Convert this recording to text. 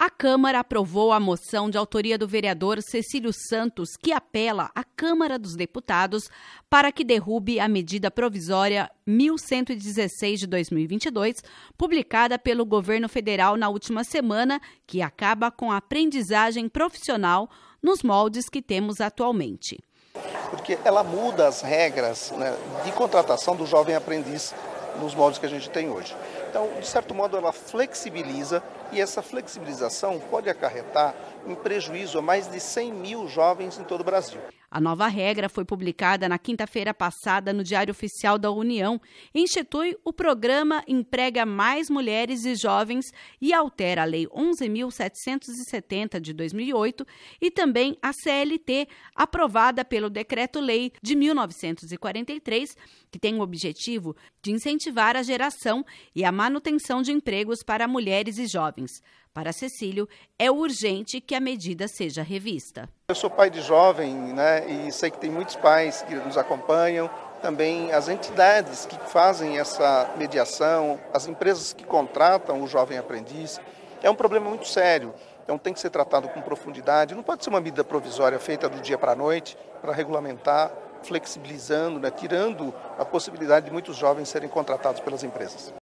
A Câmara aprovou a moção de autoria do vereador Cecílio Santos, que apela à Câmara dos Deputados para que derrube a medida provisória 1116 de 2022, publicada pelo governo federal na última semana, que acaba com a aprendizagem profissional nos moldes que temos atualmente. Porque ela muda as regras né, de contratação do jovem aprendiz nos moldes que a gente tem hoje. Então, de certo modo, ela flexibiliza e essa flexibilização pode acarretar um prejuízo a mais de 100 mil jovens em todo o Brasil. A nova regra foi publicada na quinta-feira passada no Diário Oficial da União e institui o programa Emprega Mais Mulheres e Jovens e altera a Lei 11.770 de 2008 e também a CLT, aprovada pelo Decreto-Lei de 1943, que tem o objetivo de incentivar a geração e a manutenção de empregos para mulheres e jovens. Para Cecílio, é urgente que a medida seja revista. Eu sou pai de jovem né, e sei que tem muitos pais que nos acompanham, também as entidades que fazem essa mediação, as empresas que contratam o jovem aprendiz. É um problema muito sério, então tem que ser tratado com profundidade. Não pode ser uma medida provisória feita do dia para a noite para regulamentar, flexibilizando, né, tirando a possibilidade de muitos jovens serem contratados pelas empresas.